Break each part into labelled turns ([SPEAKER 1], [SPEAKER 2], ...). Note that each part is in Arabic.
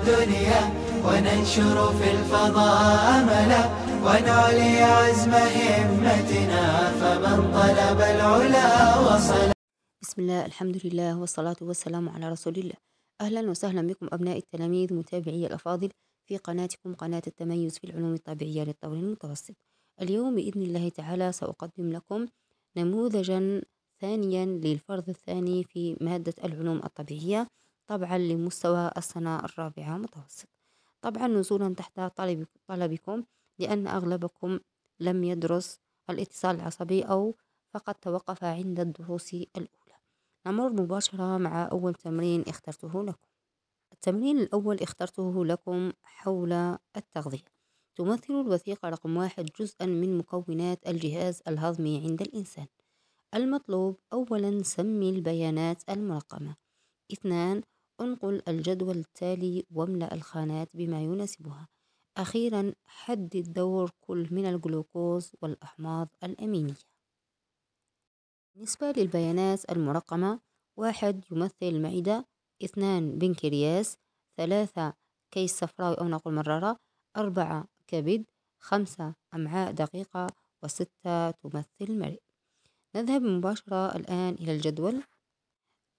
[SPEAKER 1] الدنيا وننشر في الفضاء أملا ونعلي عزم همتنا فمن طلب العلا وصل بسم الله الحمد لله والصلاة والسلام على رسول الله أهلا وسهلا بكم أبناء التلاميذ متابعي الأفاضل في قناتكم قناة التميز في العلوم الطبيعية للطور المتوسط اليوم بإذن الله تعالى سأقدم لكم نموذجا ثانيا للفرض الثاني في مادة العلوم الطبيعية طبعا لمستوى السنة الرابعة متوسط طبعا نزولا تحت طلب طلبكم لأن أغلبكم لم يدرس الاتصال العصبي أو فقد توقف عند الدروس الأولى نمر مباشرة مع أول تمرين اخترته لكم التمرين الأول اخترته لكم حول التغذية تمثل الوثيقة رقم واحد جزءا من مكونات الجهاز الهضمي عند الإنسان المطلوب أولا سمي البيانات المرقمة اثنان انقل الجدول التالي واملأ الخانات بما يناسبها أخيرا حدد دور كل من الجلوكوز والأحماض الأمينية بالنسبة للبيانات المرقمة واحد يمثل المعدة اثنان بنكرياس ثلاثة كيس صفراوي أو نقول مرارة أربعة كبد خمسة أمعاء دقيقة وستة تمثل المريء نذهب مباشرة الآن إلى الجدول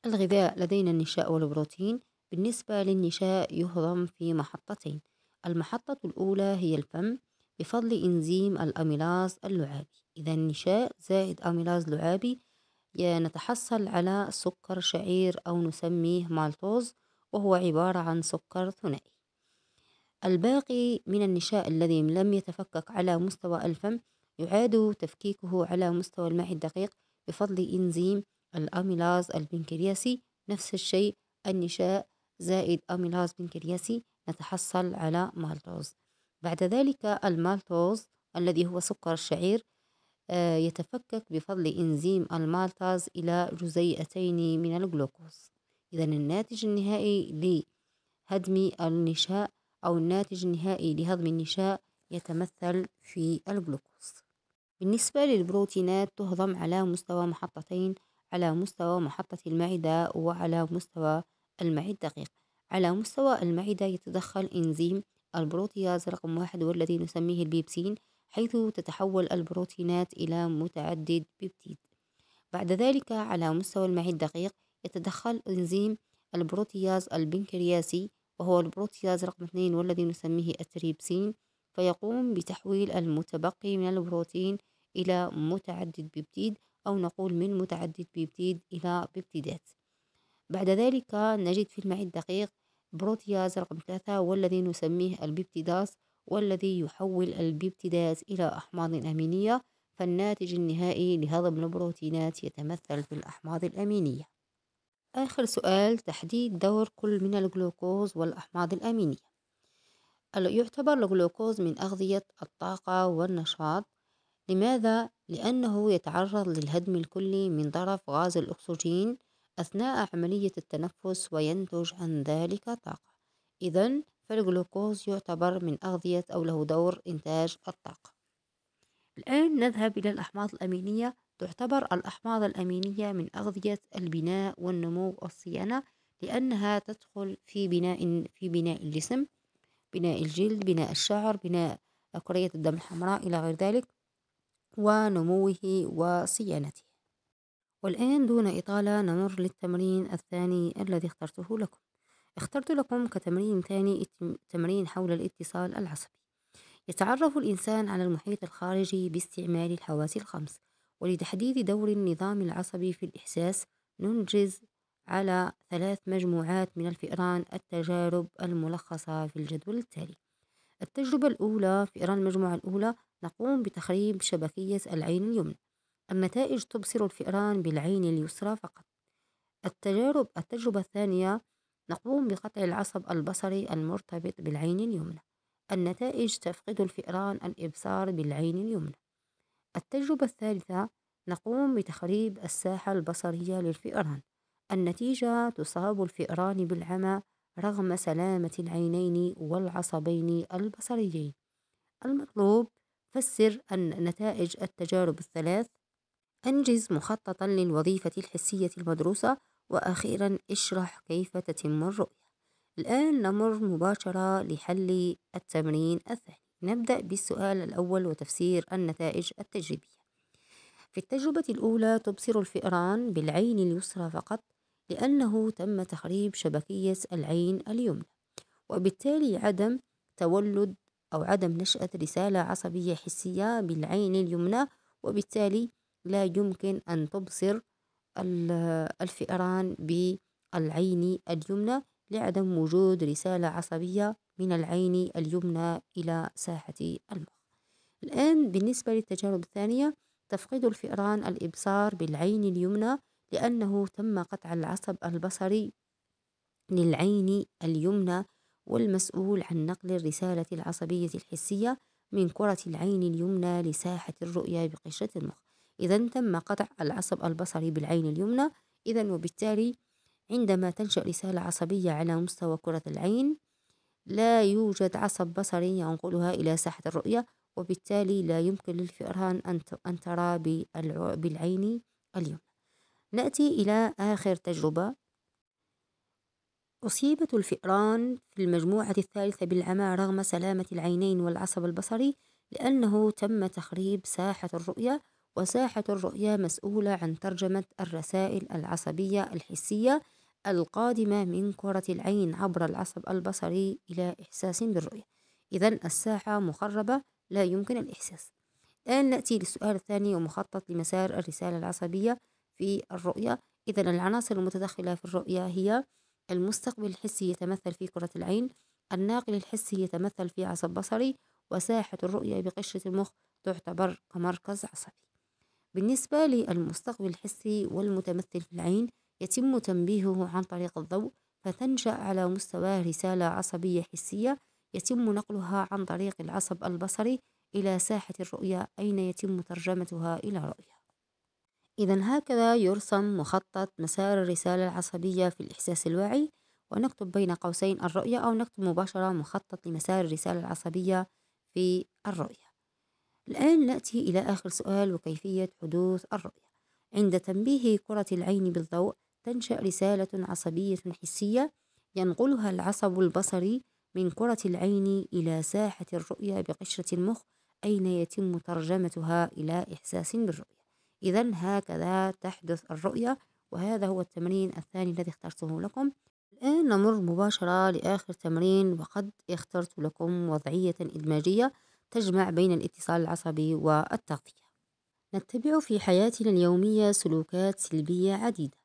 [SPEAKER 1] الغذاء لدينا النشاء والبروتين بالنسبة للنشاء يهضم في محطتين المحطة الأولى هي الفم بفضل إنزيم الأميلاز اللعابي إذا النشاء زائد أميلاز لعابي نتحصل على سكر شعير أو نسميه مالتوز وهو عبارة عن سكر ثنائي الباقي من النشاء الذي لم يتفكك على مستوى الفم يعاد تفكيكه على مستوى المعي الدقيق بفضل إنزيم الأميلاز البنكرياسي نفس الشيء النشاء زائد أميلاز بنكرياسي نتحصل على مالتوز بعد ذلك المالتوز الذي هو سكر الشعير آه، يتفكك بفضل إنزيم المالتاز إلى جزيئتين من الجلوكوز إذا الناتج النهائي لهدم النشاء أو الناتج النهائي لهضم النشاء يتمثل في الجلوكوز بالنسبة للبروتينات تهضم على مستوى محطتين على مستوى محطة المعدة وعلى مستوى المعي الدقيق على مستوى المعدة يتدخل إنزيم البروتياز رقم واحد والذي نسميه البيبسين حيث تتحول البروتينات إلى متعدد بيبتيد بعد ذلك على مستوى المعي الدقيق يتدخل إنزيم البروتياز البنكرياسي وهو البروتياز رقم اثنين والذي نسميه التريبسين فيقوم بتحويل المتبقي من البروتين إلى متعدد بيبتيد أو نقول من متعدد بيبتيد إلى بيبتيدات بعد ذلك نجد في المعي الدقيق بروتياز رقم ثلاثة والذي نسميه البيبتيداز والذي يحول البيبتيدات إلى أحماض أمينية فالناتج النهائي لهضم البروتينات يتمثل في الأحماض الأمينية آخر سؤال تحديد دور كل من الجلوكوز والأحماض الأمينية يعتبر الجلوكوز من أغذية الطاقة والنشاط لماذا؟ لأنه يتعرض للهدم الكلي من طرف غاز الأكسجين أثناء عملية التنفس وينتج عن ذلك طاقة إذا فالجلوكوز يعتبر من أغذية أو له دور إنتاج الطاقة الآن نذهب إلى الأحماض الأمينية تعتبر الأحماض الأمينية من أغذية البناء والنمو والصيانة لأنها تدخل في بناء في بناء الجسم بناء الجلد بناء الشعر بناء كرية الدم الحمراء إلى غير ذلك ونموه وصيانته والآن دون إطالة نمر للتمرين الثاني الذي اخترته لكم اخترت لكم كتمرين ثاني تمرين حول الاتصال العصبي يتعرف الإنسان على المحيط الخارجي باستعمال الحواس الخمس ولتحديد دور النظام العصبي في الإحساس ننجز على ثلاث مجموعات من الفئران التجارب الملخصة في الجدول التالي التجربة الأولى فئران المجموعة الأولى نقوم بتخريب شبكية العين اليمنى النتائج تبصر الفئران بالعين اليسرى فقط التجارب التجربة الثانية نقوم بقطع العصب البصري المرتبط بالعين اليمنى النتائج تفقد الفئران الإبصار بالعين اليمنى التجربة الثالثة نقوم بتخريب الساحة البصرية للفئران النتيجة تصاب الفئران بالعمى رغم سلامة العينين والعصبين البصريين المطلوب فسر أن نتائج التجارب الثلاث أنجز مخططا للوظيفة الحسية المدروسة وأخيرا اشرح كيف تتم الرؤية الآن نمر مباشرة لحل التمرين الثاني نبدأ بالسؤال الأول وتفسير النتائج التجريبية في التجربة الأولى تبصر الفئران بالعين اليسرى فقط لأنه تم تخريب شبكية العين اليمنى وبالتالي عدم تولد أو عدم نشأة رسالة عصبية حسية بالعين اليمنى وبالتالي لا يمكن أن تبصر الفئران بالعين اليمنى لعدم وجود رسالة عصبية من العين اليمنى إلى ساحة المخ الآن بالنسبة للتجارب الثانية تفقد الفئران الإبصار بالعين اليمنى لأنه تم قطع العصب البصري للعين اليمنى والمسؤول عن نقل الرسالة العصبية الحسية من كرة العين اليمنى لساحة الرؤية بقشرة المخ إذا تم قطع العصب البصري بالعين اليمنى إذا وبالتالي عندما تنشأ رسالة عصبية على مستوى كرة العين لا يوجد عصب بصري ينقلها إلى ساحة الرؤية وبالتالي لا يمكن للفئران أن ترى بالعين اليمنى نأتي إلى آخر تجربة أصيبت الفئران في المجموعة الثالثة بالعمى رغم سلامة العينين والعصب البصري لأنه تم تخريب ساحة الرؤية وساحة الرؤية مسؤولة عن ترجمة الرسائل العصبية الحسية القادمة من كرة العين عبر العصب البصري إلى إحساس بالرؤية إذا الساحة مخربة لا يمكن الإحساس الآن نأتي للسؤال الثاني ومخطط لمسار الرسالة العصبية في الرؤية إذا العناصر المتدخلة في الرؤية هي المستقبل الحسي يتمثل في كرة العين الناقل الحسي يتمثل في عصب بصري وساحة الرؤية بقشرة المخ تعتبر كمركز عصبي بالنسبة للمستقبل الحسي والمتمثل في العين يتم تنبيهه عن طريق الضوء فتنشأ على مستواه رسالة عصبية حسية يتم نقلها عن طريق العصب البصري إلى ساحة الرؤية أين يتم ترجمتها إلى رؤية إذا هكذا يرسم مخطط مسار الرسالة العصبية في الإحساس الواعي ونكتب بين قوسين الرؤية أو نكتب مباشرة مخطط لمسار الرسالة العصبية في الرؤية الآن نأتي إلى آخر سؤال وكيفية حدوث الرؤية عند تنبيه كرة العين بالضوء تنشأ رسالة عصبية حسية ينقلها العصب البصري من كرة العين إلى ساحة الرؤية بقشرة المخ أين يتم ترجمتها إلى إحساس بالرؤية إذا هكذا تحدث الرؤية وهذا هو التمرين الثاني الذي اخترته لكم الآن نمر مباشرة لآخر تمرين وقد اخترت لكم وضعية إدماجية تجمع بين الاتصال العصبي والتغذية نتبع في حياتنا اليومية سلوكات سلبية عديدة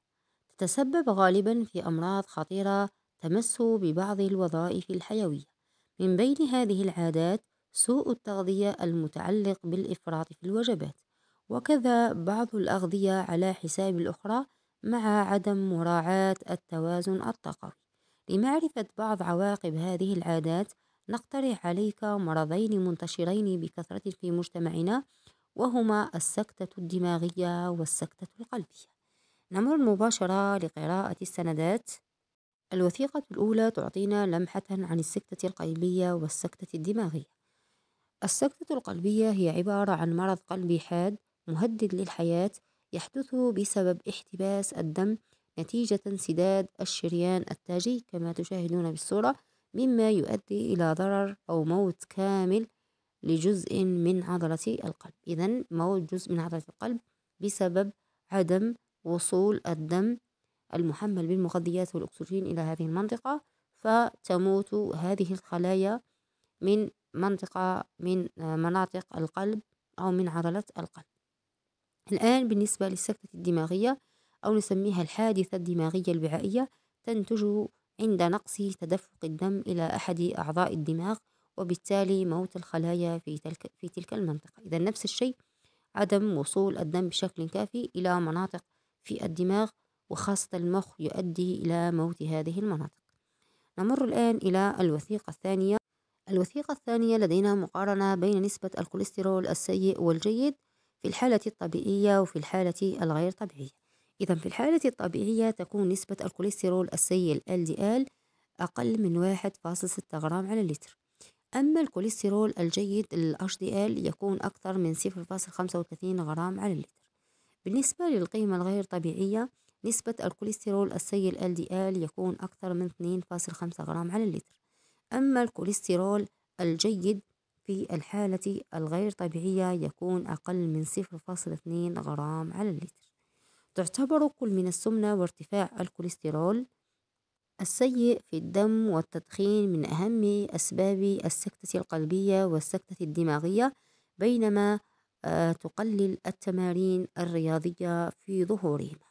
[SPEAKER 1] تتسبب غالبا في أمراض خطيرة تمس ببعض الوظائف الحيوية من بين هذه العادات سوء التغذية المتعلق بالإفراط في الوجبات وكذا بعض الأغذية على حساب الأخرى مع عدم مراعاة التوازن الطاقوي لمعرفة بعض عواقب هذه العادات نقترح عليك مرضين منتشرين بكثرة في مجتمعنا وهما السكتة الدماغية والسكتة القلبية نمر مباشرة لقراءة السندات الوثيقة الأولى تعطينا لمحة عن السكتة القلبية والسكتة الدماغية السكتة القلبية هي عبارة عن مرض قلبي حاد مهدد للحياة يحدث بسبب احتباس الدم نتيجة انسداد الشريان التاجي كما تشاهدون بالصورة مما يؤدي إلى ضرر أو موت كامل لجزء من عضلة القلب إذا موت جزء من عضلة القلب بسبب عدم وصول الدم المحمل بالمغذيات والأكسجين إلى هذه المنطقة فتموت هذه الخلايا من منطقة من مناطق القلب أو من عضلة القلب الآن بالنسبة للسكتة الدماغية أو نسميها الحادثة الدماغية الوعائية تنتج عند نقص تدفق الدم إلى أحد أعضاء الدماغ وبالتالي موت الخلايا في تلك, في تلك المنطقة إذا نفس الشيء عدم وصول الدم بشكل كافي إلى مناطق في الدماغ وخاصة المخ يؤدي إلى موت هذه المناطق نمر الآن إلى الوثيقة الثانية الوثيقة الثانية لدينا مقارنة بين نسبة الكوليسترول السيء والجيد في الحالة الطبيعية وفي الحالة الغير طبيعية إذا في الحالة الطبيعية تكون نسبة الكوليسترول السيء ال أقل من 1.6 غرام على اللتر أما الكوليسترول الجيد ال HDL يكون أكثر من 0.35 غرام على اللتر بالنسبة للقيمة الغير طبيعية نسبة الكوليسترول السيء ال يكون أكثر من 2.5 غرام على اللتر أما الكوليسترول الجيد في الحالة الغير طبيعية يكون أقل من 0.2 غرام على اللتر تعتبر كل من السمنة وارتفاع الكوليسترول السيء في الدم والتدخين من أهم أسباب السكتة القلبية والسكتة الدماغية بينما آه، تقلل التمارين الرياضية في ظهورهما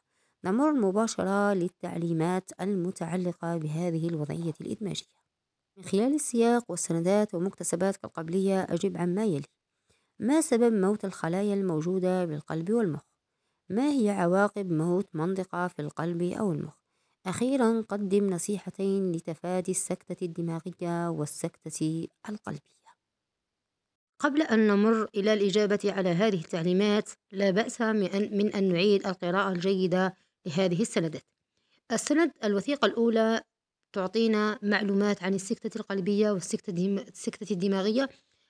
[SPEAKER 1] نمر مباشرة للتعليمات المتعلقة بهذه الوضعية الإدماجية من خلال السياق والسندات ومكتسبات القبلية أجب عما يلي ما سبب موت الخلايا الموجودة بالقلب والمخ؟ ما هي عواقب موت منطقة في القلب أو المخ؟ أخيرا قدم نصيحتين لتفادي السكتة الدماغية والسكتة القلبية قبل أن نمر إلى الإجابة على هذه التعليمات لا بأس من أن نعيد القراءة الجيدة لهذه السندات السند الوثيقة الأولى تعطينا معلومات عن السكتة القلبية والسكتة الدماغية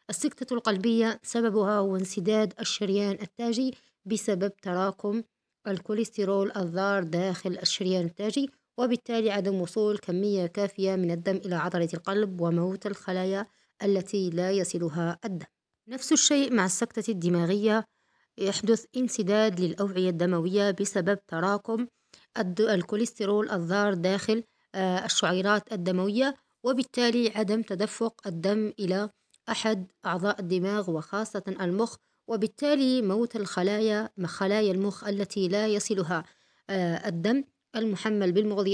[SPEAKER 1] السكتة القلبية سببها هو انسداد الشريان التاجي بسبب تراكم الكوليسترول الضار داخل الشريان التاجي وبالتالي عدم وصول كمية كافية من الدم إلى عضلة القلب وموت الخلايا التي لا يصلها الدم نفس الشيء مع السكتة الدماغية يحدث انسداد للأوعية الدموية بسبب تراكم الكوليسترول الضار داخل آه، الشعيرات الدموية وبالتالي عدم تدفق الدم إلى أحد أعضاء الدماغ وخاصة المخ وبالتالي موت الخلايا خلايا المخ التي لا يصلها آه، الدم المحمل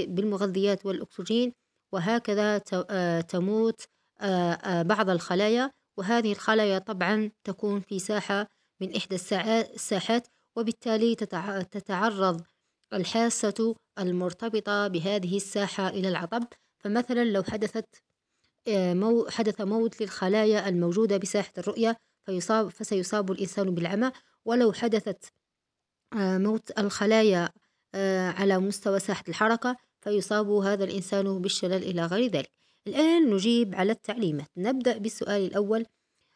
[SPEAKER 1] بالمغذيات والأكسجين وهكذا آه، تموت بعض الخلايا وهذه الخلايا طبعا تكون في ساحة من إحدى الساحات وبالتالي تتعرض الحاسة المرتبطة بهذه الساحة إلى العطب فمثلا لو حدثت آه، مو حدث موت للخلايا الموجودة بساحة الرؤية فيصاب فسيصاب الإنسان بالعمى ولو حدثت آه، موت الخلايا آه، على مستوى ساحة الحركة فيصاب هذا الإنسان بالشلل إلى غير ذلك الآن نجيب على التعليمات نبدأ بالسؤال الأول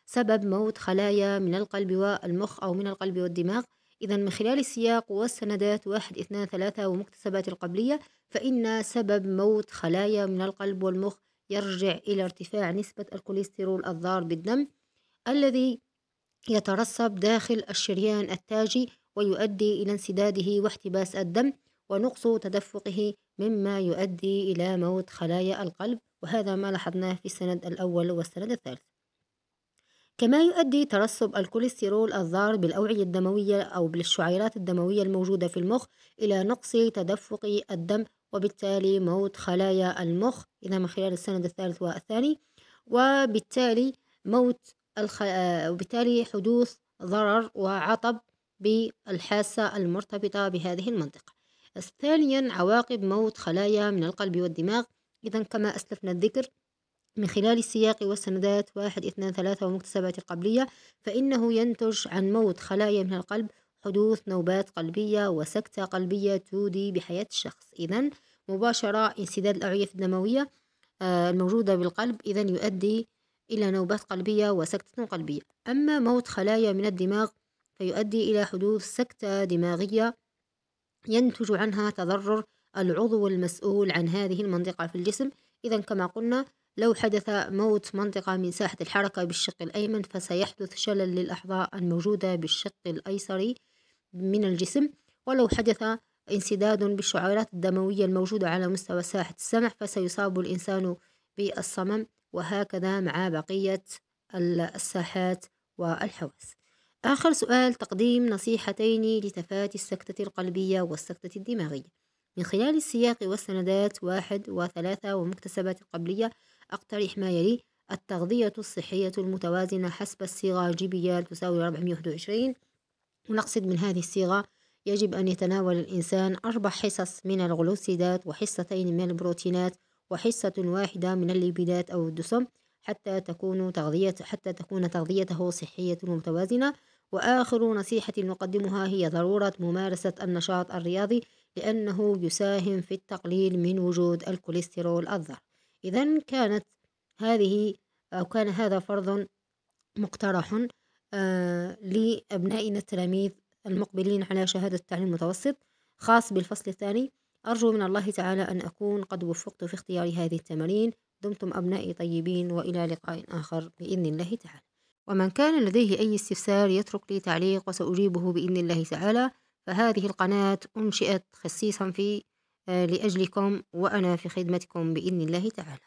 [SPEAKER 1] سبب موت خلايا من القلب والمخ أو من القلب والدماغ إذا من خلال السياق والسندات واحد اثنان ثلاثة ومكتسبات القبلية فإن سبب موت خلايا من القلب والمخ يرجع إلى ارتفاع نسبة الكوليسترول الضار بالدم الذي يترسب داخل الشريان التاجي ويؤدي إلى انسداده واحتباس الدم ونقص تدفقه مما يؤدي إلى موت خلايا القلب وهذا ما لاحظناه في السند الأول والسند الثالث كما يؤدي ترسب الكوليسترول الضار بالأوعية الدموية أو بالشعيرات الدموية الموجودة في المخ إلى نقص تدفق الدم وبالتالي موت خلايا المخ إذا من خلال السند الثالث والثاني وبالتالي موت الخ... آه، وبالتالي حدوث ضرر وعطب بالحاسة المرتبطة بهذه المنطقة ثانيا عواقب موت خلايا من القلب والدماغ إذا كما أسلفنا الذكر من خلال السياق والسندات واحد اثنان ثلاثة ومكتسبات القبلية فإنه ينتج عن موت خلايا من القلب حدوث نوبات قلبية وسكتة قلبية تودي بحياة الشخص إذا مباشرة انسداد الأوعية الدموية آه، الموجودة بالقلب إذا يؤدي إلى نوبات قلبية وسكتة قلبية أما موت خلايا من الدماغ فيؤدي إلى حدوث سكتة دماغية ينتج عنها تضرر العضو المسؤول عن هذه المنطقة في الجسم إذا كما قلنا لو حدث موت منطقة من ساحة الحركة بالشق الأيمن فسيحدث شلل للأحظاء الموجودة بالشق الأيسر من الجسم ولو حدث انسداد بالشعيرات الدموية الموجودة على مستوى ساحة السمع فسيصاب الإنسان بالصمم وهكذا مع بقية الساحات والحواس آخر سؤال تقديم نصيحتين لتفاة السكتة القلبية والسكتة الدماغية من خلال السياق والسندات واحد وثلاثة ومكتسبات قبلية أقترح ما يلي التغذية الصحية المتوازنة حسب الصيغة جيبيال تساوي 421 ونقصد من هذه الصيغة يجب أن يتناول الإنسان أربع حصص من الغلوسيدات وحصتين من البروتينات وحصة واحدة من الليبيدات أو الدسم حتى تكون تغذية حتى تكون تغذيته صحية ومتوازنة وآخر نصيحة نقدمها هي ضرورة ممارسة النشاط الرياضي لأنه يساهم في التقليل من وجود الكوليسترول الضار إذا كانت هذه أو كان هذا فرض مقترح آه، لأبنائنا التلاميذ المقبلين على شهادة التعليم المتوسط خاص بالفصل الثاني أرجو من الله تعالى أن أكون قد وفقت في اختيار هذه التمارين دمتم أبنائي طيبين وإلى لقاء آخر بإذن الله تعالى ومن كان لديه أي استفسار يترك لي تعليق وسأجيبه بإذن الله تعالى فهذه القناة أنشئت خصيصا في لأجلكم وأنا في خدمتكم بإذن الله تعالى